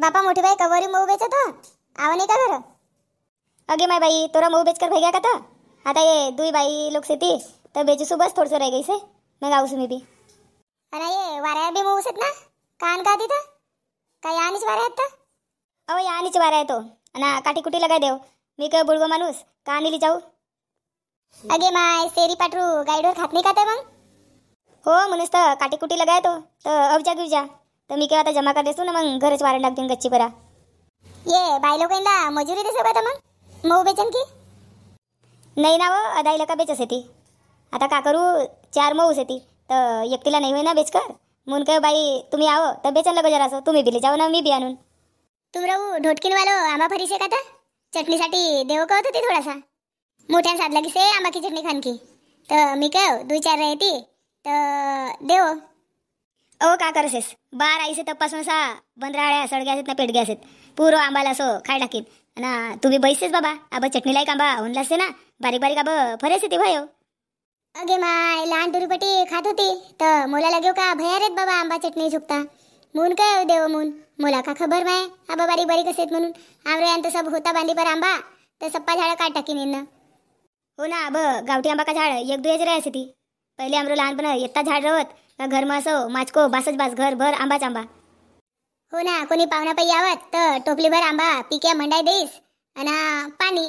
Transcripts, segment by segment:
बापा मोठी भाई कवरी मऊ बेचत हो. आव नाही का घर अगे माय बाई तोरा मऊ बेच कर भैया का तर आता ये दुई बाई लोक सेती तर बस थोडस राही से मग आऊस मी बी अरे ये वाऱ्या बी मऊस ना कान का तिथं काय यानीच वाऱ्या आहेत तर अहो वाऱ्या येतो हो. आणि काठी कुठे लगा देव मी काय बुडगो माणूस का आणि जाऊ अगे माय सेरी पाठरू गाईडवर खात नाही का ते मग हो म्हणूस तर काठी लगाय लगायतो तर अवजा गिवजा तर मी केव्हा आता जमा कर देसू ना मग घरच वारं लागते गच्ची करा ये बाई ना मजुरी देसो का मग मऊ बेचन की नाही ना व अदायला का बेचस येते आता का करू चार मऊस येते तर एकटीला नाही होई ना बेच कर म्हणून काय बाई तुम्ही आव तर बेचन जरा असो तुम्ही बिले जाऊ ना मी बी आणून तुम्ही राहू वालो आंबा फरीसे का तर चटणीसाठी देव का होती होती थोडासा मोठ्या साधला की से आंबाची चटणी खानकी तर मी काय दुई चार राहते तर देव अहो का करसेस बार आईसे तपासून सा बंदराळ्या आहेत ना आहेत पुरो आंबाला असो खाय टाकीत ना तुम्ही बैसेस बाबा आबा चटणी लाईक आंबा होऊन ना बारीक बारीक आब फरेस ते भयो अगे माय लहान दुरुपटी खात होती तर मुलाला घेऊ का भया रेत बाबा आंबा चटणी झुकता मून काय देव मून मुला का खबर माय आबा बारीक बारीक असेत म्हणून आमरे सब होता बांधी पर आंबा तर सप्पा काय टाकी टाकीन हो ना आब गावठी आंबा का झाड एक दुयाच राहायची ती पहिले आमरो लहानपण येता झाड रवत घरमा असो माचको बासच बास घर भर आंबाच आंबा हो ना कोणी पाहुणा पाहिजे यावत तर भर आंबा पिक्या मंडाय देईस आणि पाणी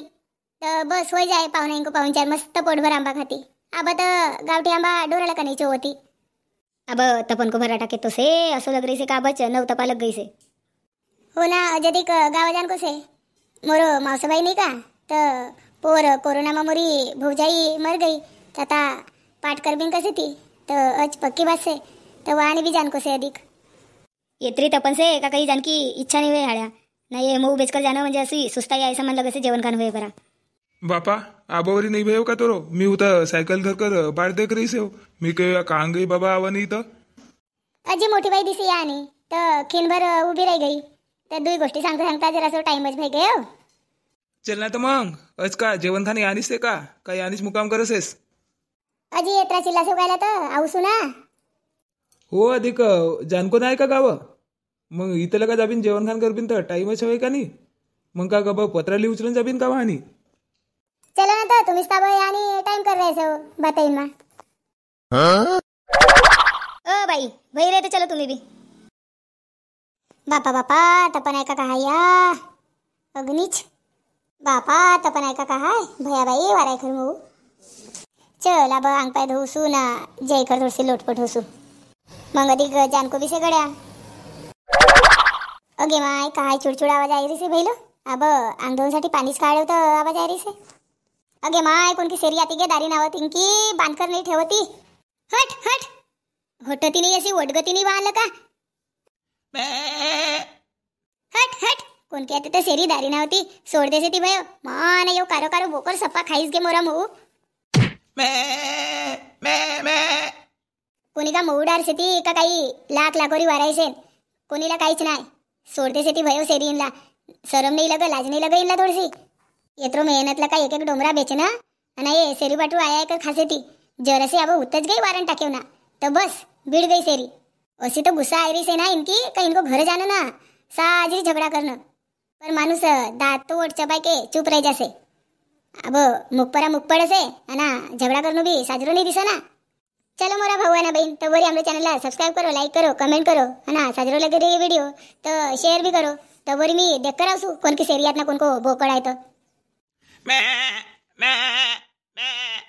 तर बस होय जाय पाहुणा पाहुण्यांको पाहुणचार मस्त पोटभर आंबा खाती आबा तर गावठी आंबा डोराला का नाही होती अब तपन को भरा टाके तो असो लग रही से का बच नव तपा लग गई हो ना अजय एक गावाजान को से मोरो मावसाबाई नाही का तर पोर कोरोनामा मोरी भोजाई मर गई आता पाठ करबीन कसे ती तो अच पक्की बासे तर वाणी भी जान से अधिक येत्री तपनसे का काही जाणकी इच्छा नाही हाड्या नाही मऊ बेचकर जाणं म्हणजे अशी सुस्ताई आहे म्हणलं से जेवण खान होय करा बापा आबोवरी नाही भेव का तोरो मी उता सायकल घर कर बाळ देख रही सेव मी कहाँ गई बाबा नहीं तो अजी मोठी भाई दिसी या आणि तर खिनभर उभी राही गई तर दुई गोष्टी सांगता सांगता जरा टाइम टाइमच भाई गयो हो। चल ना तर मग अज का जेवण खान आणीस से का काही यानी मुकाम करसेस अजी येत्रा चिल्ला सुकायला तर ना हो अधिक जानकोन आहे का गावं मग इथं का जाबीन जेवण खाण करबीन तर टाईमच हवे का नाही मग का पत्र पत्राली उचलून जाबीन का आणि चला ना तर तुम्हीच ताबो आणि टाइम कर रहे सो बताई ओ बाई भाई रे तर चलो तुम्ही बी बापा बापा तपन ऐका का हाय या बापा तपन ऐका का हाय भया बाई वाराय मऊ चल आबा अंग पाय धुसू ना जयकर थोडीशी लोटपट होसू मग अधिक जानको बी गड्या अगे माय काय चुडचुड आवाज आहे रिसे भैलो अब अंग धुवूनसाठी पाणीच काढवत आवाज आहे रिसे अगे माय कोणकी सेरी आती गे दारी नाव तिंकी बांधकर नाही ठेवती हट हट नाही अशी नाही वाल का हट हट कोणकी आता तर सेरी दारी नावती सोड देसे ती भयो मान येऊ कारो कारो बोकर सप्पा खाईस गे मोरा मऊ कोणी का मऊडार शेती का काही लाख लाखोरी वारायचे कोणीला काहीच नाही सोडते शेती भयो सेरीनला सरम नाही लग लाज नाही लग इनला थोडीशी येतो मेहनतला काही एक एक डोंगरा बेच ना आणि ये सेरी बाटू आया का खासे ती जरसे अब उतच गई वारंट टाकेव ना तर बस बीड गई सेरी अशी तो गुस्सा आयरी से ना इनकी का इनको घर जाणं ना साजरी झगडा करणं पण माणूस दात चबाय बायके चुप असे अब मुखपरा मुखपड़ से अना ना झगड़ा करनो भी साजरो नहीं दिसा ना चलो मोरा भाऊ है ना बहन तो बोरी हमारे चैनल सब्सक्राइब करो लाइक करो कमेंट करो है ना साजरो लगे रही वीडियो तो शेयर भी करो तो वरी मी देख कर आसू कोण किस ना कोण को बोकड आहे तर